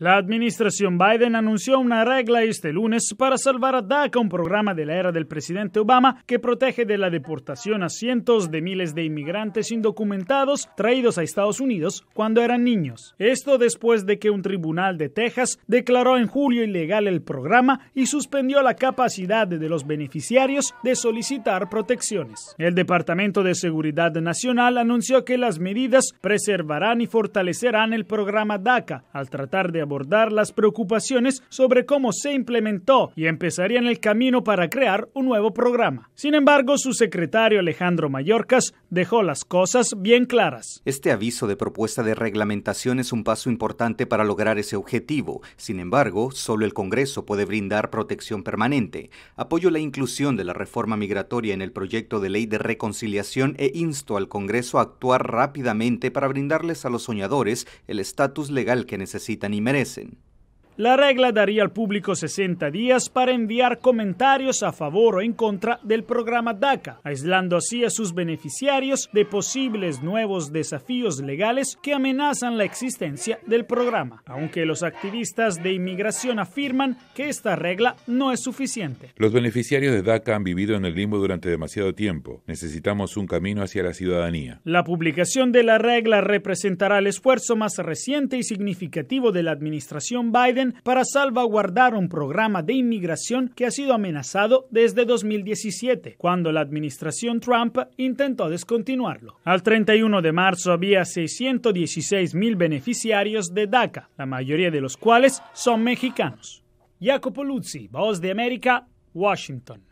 La administración Biden anunció una regla este lunes para salvar a DACA, un programa de la era del presidente Obama que protege de la deportación a cientos de miles de inmigrantes indocumentados traídos a Estados Unidos cuando eran niños. Esto después de que un tribunal de Texas declaró en julio ilegal el programa y suspendió la capacidad de los beneficiarios de solicitar protecciones. El Departamento de Seguridad Nacional anunció que las medidas preservarán y fortalecerán el programa DACA al tratar de abordar las preocupaciones sobre cómo se implementó y empezarían el camino para crear un nuevo programa. Sin embargo, su secretario Alejandro Mallorcas dejó las cosas bien claras. Este aviso de propuesta de reglamentación es un paso importante para lograr ese objetivo. Sin embargo, solo el Congreso puede brindar protección permanente. Apoyo la inclusión de la reforma migratoria en el proyecto de ley de reconciliación e insto al Congreso a actuar rápidamente para brindarles a los soñadores el estatus legal que necesitan y merecen. merecen. La regla daría al público 60 días para enviar comentarios a favor o en contra del programa DACA, aislando así a sus beneficiarios de posibles nuevos desafíos legales que amenazan la existencia del programa, aunque los activistas de inmigración afirman que esta regla no es suficiente. Los beneficiarios de DACA han vivido en el limbo durante demasiado tiempo. Necesitamos un camino hacia la ciudadanía. La publicación de la regla representará el esfuerzo más reciente y significativo de la administración Biden para salvaguardar un programa de inmigración que ha sido amenazado desde 2017, cuando la administración Trump intentó descontinuarlo. Al 31 de marzo había 616 mil beneficiarios de DACA, la mayoría de los cuales son mexicanos. Jacopo Luzzi, Voz de América, Washington.